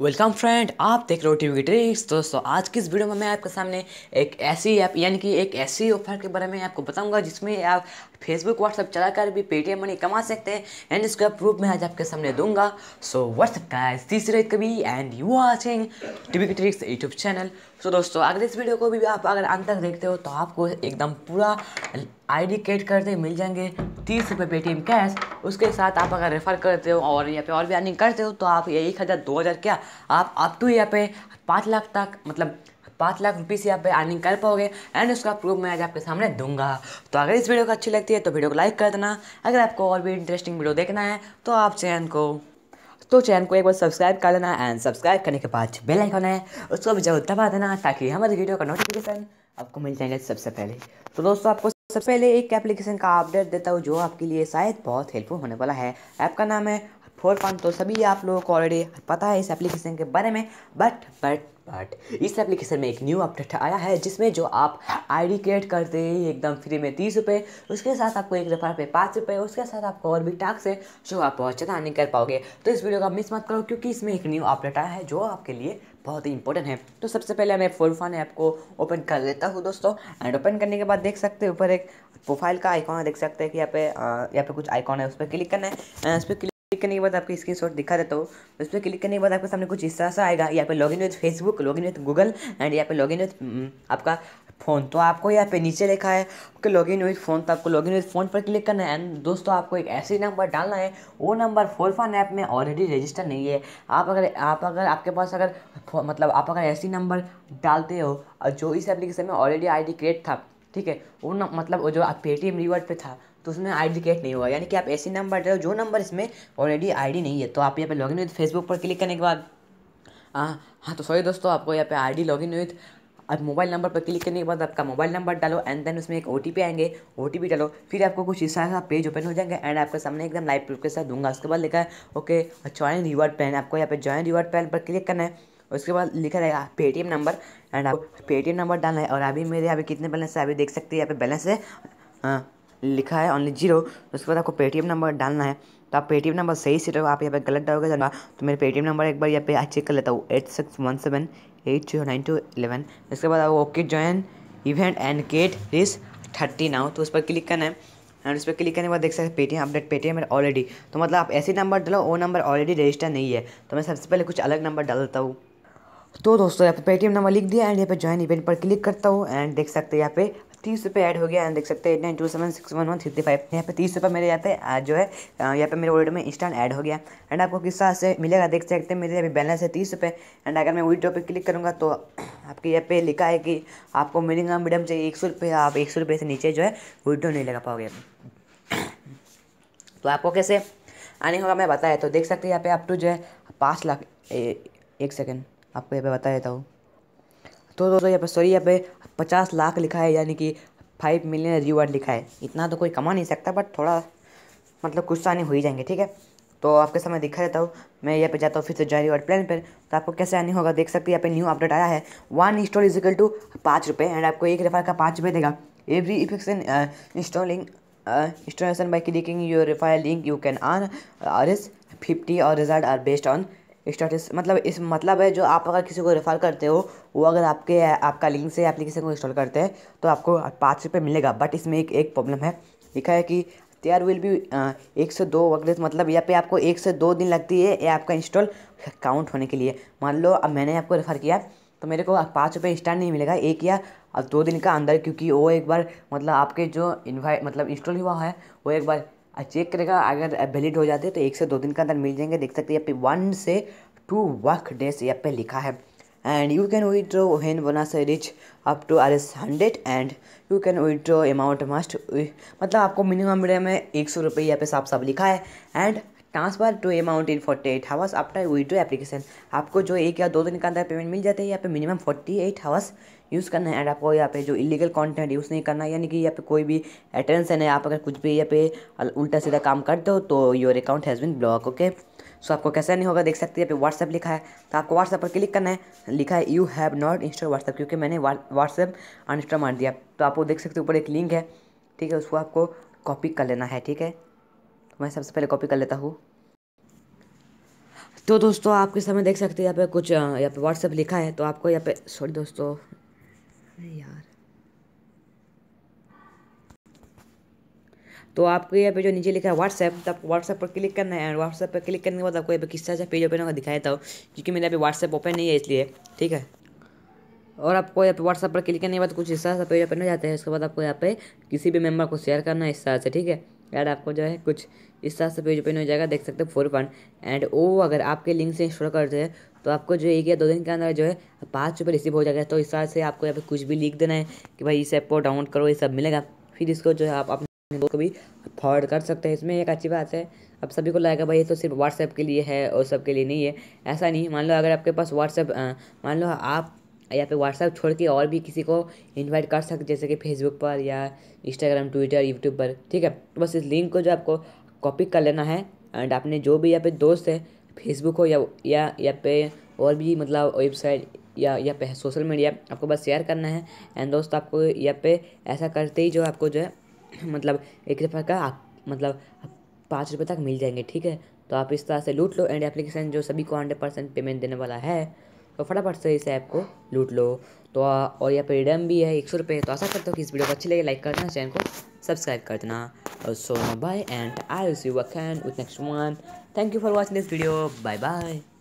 welcome friend आप देख रहे हो टीवी ट्रिक्स दोस्तों आज की इस वीडियो में मैं आपके सामने एक ऐसी ऐप यानी कि एक ऐसी ऑफर के बारे में आपको बताऊंगा जिसमें आप फेसबुक व्हाट्सअप चलाकर भी पेटीएम मनी कमा सकते हैं एंड इसका प्रूफ मैं आज आपके सामने दूंगा सो व्हाट्सअप का तीसरे कभी and you watching TV tricks YouTube channel so दोस्तों अगर इस वीडियो को भी आप अगर अंत तक देखते हो तो आपको एकदम पूरा आईडी क्रिएट करते मिल जाएंगे तीस रुपये पेटीएम कैश उसके साथ आप अगर रेफर करते हो और यहाँ पे और भी अर्निंग करते हो तो आप एक हज़ार दो हज़ार क्या आप अप टू यहाँ पे पाँच लाख तक मतलब पाँच लाख रुपये से आप अर्निंग कर पाओगे एंड उसका प्रूफ मैं आज आपके सामने दूंगा तो अगर इस वीडियो को अच्छी लगती है तो वीडियो को लाइक कर देना अगर आपको और भी इंटरेस्टिंग वीडियो देखना है तो आप चैनल को तो चैनल को एक बार सब्सक्राइब कर लेना एंड सब्सक्राइब करने के बाद बेल आइकन है उसको भी जरूर दबा देना ताकि हमारे वीडियो का नोटिफिकेशन आपको मिल जाएंगे सबसे पहले तो दोस्तों आपको सबसे पहले एक एप्लीकेशन का अपडेट देता हूँ जो आपके लिए शायद बहुत हेल्पफुल होने वाला है ऐप का नाम है फोर पॉइंट तो सभी आप लोगों को ऑलरेडी पता है इस एप्लीकेशन के बारे में बट बट बट इस एप्लीकेशन में एक न्यू अपडेट आया है जिसमें जो आप आईडी क्रिएट करते ही एकदम फ्री में तीस रुपये उसके साथ आपको एक दफ़ा पे पाँच रुपये उसके साथ आपको और भी टास्क है जो आप बहुत ज़्यादा नहीं कर पाओगे तो इस वीडियो का मिस मत करो क्योंकि इसमें एक न्यू अपडेट आया है जो आपके लिए बहुत ही इंपॉर्टेंट है तो सबसे पहले मैं फोन ऐप को ओपन कर लेता हूँ दोस्तों एंड ओपन करने के बाद देख सकते हैं ऊपर एक प्रोफाइल का आइकॉन देख सकते हैं कि यहाँ पे यहाँ पे कुछ आइकॉन है उस पर क्लिक करना है उस पर क्लिक क्लिक करने के बाद आपको स्क्रीन शॉट दिखा देता हूँ उस पर क्लिक करने के बाद आपके सामने कुछ इस तरह से आएगा यहाँ पे login with Facebook login with Google and यहाँ पे लॉगिन विथ mm, आपका फ़ोन तो आपको यहाँ पे नीचे लिखा है कि लॉगिन विथ फ़ोन तो आपको लॉगिन विथ फ़ोन पर क्लिक करना है एंड दोस्तों आपको एक ऐसे नंबर डालना है वो नंबर फोर ऐप में ऑलरेडी रजिस्टर नहीं है आप अगर आप अगर आपके पास अगर मतलब आप अगर ऐसे नंबर डालते हो जो इस एप्लीकेशन में ऑलरेडी आई क्रिएट था ठीक है वो मतलब वो जो पेटीएम रिवॉर्ड पर था तो उसमें आईडी क्रिएट नहीं हुआ यानी कि आप ऐसे नंबर डालो जो नंबर इसमें ऑलरेडी आईडी नहीं है तो आप यहाँ पे लॉगिन विद फेसबुक पर क्लिक करने के बाद हाँ हाँ तो सॉरी दोस्तों आपको यहाँ पे आईडी लॉगिन विद अब मोबाइल नंबर पर क्लिक करने के बाद आपका मोबाइल नंबर डालो एंड देन उसमें एक ओ आएंगे ओ डालो फिर आपको कुछ इस तरह का पेज ओपन हो जाएंगे एंड आपके सामने एकदम लाइव प्रूफ के साथ दूंगा उसके बाद लिखा है ओके ज्वाइन रिवार्ड प्लान आपको यहाँ पे ज्वाइन रिवार्ड प्लान पर क्लिक करना है उसके बाद लिखा रहेगा पेटीएम नंबर एंड आपको पेटीएम नंबर डालना है और अभी मेरे पे कितने बैलेंस है अभी देख सकते हैं यहाँ पे बैलेंस है हाँ लिखा है ऑनली जीरो उसके बाद आपको पेटीएम नंबर डालना है तो आप पेटीएम नंबर सही से आप यहाँ पे गलत डालोगे जाना तो मेरे पेटीएम नंबर एक बार यहाँ पे आज चेक कर लेता हूँ eight six one seven eight zero nine two eleven उसके बाद आप okay join event and get Rs thirty now तो उस पर क्लिक करना है एंड उस पर क्लिक करने के बाद देख सकते हैं पेटीएम अपडेट पेटीएम ऑलरेडी तो मतलब आप ऐसे नंबर डालो वो नंबर ऑलरेडी रजिस्टर नहीं है तो मैं सबसे पहले कुछ अलग नंबर डाल देता हूँ तो दोस्तों यहाँ पे पेटीएम नंबर लिख दिया एंड यहाँ पे ज्वाइन इवेंट पर क्लिक करता हूँ एंड देख सकते हैं यहाँ पे तीस रुपये ऐड हो गया है देख सकते हैं eight nine two seven six one one three five यहाँ पे तीस रुपये मेरे यहाँ पे जो है यहाँ पे मेरे वॉलेट में इंस्टेंट ऐड हो गया एंड आपको किस तरह से मिलेगा देख सकते हैं मेरे अभी बैलेंस है तीस रुपये एंड अगर मैं विड्रॉ पे क्लिक करूँगा तो आपके यहाँ पे लिखा है कि आपको मिलेगा मीडियम चाहिए एक सौ रुपये आप एक सौ रुपये से नीचे जो है विड्रॉ नहीं लगा पाओगे तो आपको कैसे आने होगा मैं बताया तो देख सकते हैं यहाँ पे आप टू जो है पाँच लाख एक सेकेंड आपको यहाँ पे बताया था वो तो दोस्तों यहाँ पर सॉरी यहाँ पे पचास लाख लिखा है यानी कि फाइव मिलियन रिवॉर्ड लिखा है इतना तो कोई कमा नहीं सकता बट थोड़ा मतलब कुछ तो आने हो ही जाएंगे ठीक है तो आपके सामने दिखा देता हूँ मैं यहाँ पे जाता हूँ फिर से जारी और प्लान पर तो आपको कैसे आने होगा देख सकते हैं यहाँ पे न्यू अपडेट आया है वन इंस्टॉल इजिकल टू पाँच रुपये एंड आपको एक रेफर का पाँच रुपये देगा every affection installing installation by clicking your referrer link you can earn R S fifty और result are based on stats मतलब इस मतलब है जो आप अगर किसी को रेफ़र करते हो वो अगर आपके आपका लिंक से एप्लीकेशन को इंस्टॉल करते हैं तो आपको पाँच रुपये मिलेगा बट इसमें एक एक प्रॉब्लम है लिखा है कि तेयर विल बी एक से दो वर्क मतलब यहाँ पे आपको एक से दो दिन लगती है ये आपका इंस्टॉल काउंट होने के लिए मान लो अब मैंने आपको रेफ़र किया तो मेरे को पाँच रुपये इंस्टॉल नहीं मिलेगा एक या दो दिन का अंदर क्योंकि वो एक बार मतलब आपके जो इन्वाइट मतलब इंस्टॉल हुआ है वो एक बार चेक करेगा अगर वैलिड हो जाते तो एक से दो दिन के अंदर मिल जाएंगे देख सकते यहाँ पे वन से टू वर्क डेज यहाँ पे लिखा है and and you can withdraw से reach up to R S hundred and you can withdraw amount must मतलब आपको मिनिमम मीडिया में एक सौ रुपये यहाँ पे साफ साफ लिखा है and transfer to amount in forty eight hours after withdraw application आपको जो एक या दो दिन के अंदर पेमेंट मिल जाती है यहाँ पे minimum forty eight hours use करना है एंड आपको यहाँ पे जो इलीगल कंटेंट यूज़ नहीं करना यानी कि यहाँ पे कोई भी अटेंशन है आप अगर कुछ भी यहाँ पे उल्टा सीधा काम करते हो तो your account has been block okay so आपको कैसे नहीं होगा देख सकते हैं यहाँ पे व्हाट्सएप लिखा है तो आपको व्हाट्सएप पर क्लिक करना है लिखा है you have not install WhatsApp क्योंकि मैंने व्हाट्सएप अनस्टॉल मार दिया तो आपको देख सकते हो ऊपर एक लिंक है ठीक है उसको आपको कॉपी कर लेना है ठीक है तो मैं सबसे पहले कॉपी कर लेता हूँ तो दोस्तों आपके समय देख सकते हैं यहाँ पे कुछ यहाँ पे व्हाट्सएप लिखा है तो आपको यहाँ पे सॉरी दोस्तों यार तो आपको यहाँ पे जो नीचे लिखा है व्हाट्सएप तो आपको व्हाट्सएप पर क्लिक करना है व्हाट्सएप पर क्लिक करने के बाद आपको यहाँ पे किस्सा से पेज ओपन होगा दिखाया था क्योंकि मेरा अभी व्हाट्सएप ओपन नहीं है इसलिए ठीक है और आपको यहाँ पे व्हाट्सएप पर क्लिक करने के बाद कुछ हिस्सा से पेज ओपन हो जाता है उसके बाद आपको यहाँ पे किसी भी मेम्बर को शेयर करना है इस तरह से ठीक है यार आपको जो है कुछ इस तरह से पेज ओपन हो जाएगा देख सकते हो फोर पॉइंट एंड वो अगर आपके लिंक से इंस्टॉल करते हैं तो आपको जो एक या दो दिन के अंदर जो है पाँच रुपये रिसीव हो जाएगा तो इस तरह से आपको यहाँ पे कुछ भी लिख देना है कि भाई इस ऐप को डाउनलोड करो ये सब मिलेगा फिर इसको जो है आप अपने को भी फॉरवर्ड कर सकते हैं इसमें एक अच्छी बात है अब सभी को लगेगा भाई ये तो सिर्फ व्हाट्सएप के लिए है और सबके लिए नहीं है ऐसा नहीं मान लो अगर आपके पास व्हाट्सएप मान लो आप या फिर व्हाट्सएप छोड़ के और भी किसी को इनवाइट कर सकते जैसे कि फेसबुक पर या इंस्टाग्राम ट्विटर यूट्यूब पर ठीक है तो बस इस लिंक को जो आपको कॉपी कर लेना है एंड आपने जो भी यहाँ पे दोस्त है फेसबुक हो या या या पे और भी मतलब वेबसाइट या या पे सोशल मीडिया आपको बस शेयर करना है एंड दोस्त आपको यहाँ पे ऐसा करते ही जो आपको जो है मतलब एक रुपये का आप, मतलब पाँच रुपये तक मिल जाएंगे ठीक है तो आप इस तरह से लूट लो एंड एप्लीकेशन जो सभी को हंड्रेड परसेंट पेमेंट देने वाला है तो फटाफट से इस ऐप को लूट लो तो और यहाँ पर रिडम भी है एक सौ रुपये तो आशा करता हूँ कि इस वीडियो को अच्छी लगे लाइक कर देना चैनल को सब्सक्राइब कर देना और so bye and I will see you again with next one thank you for watching this video bye bye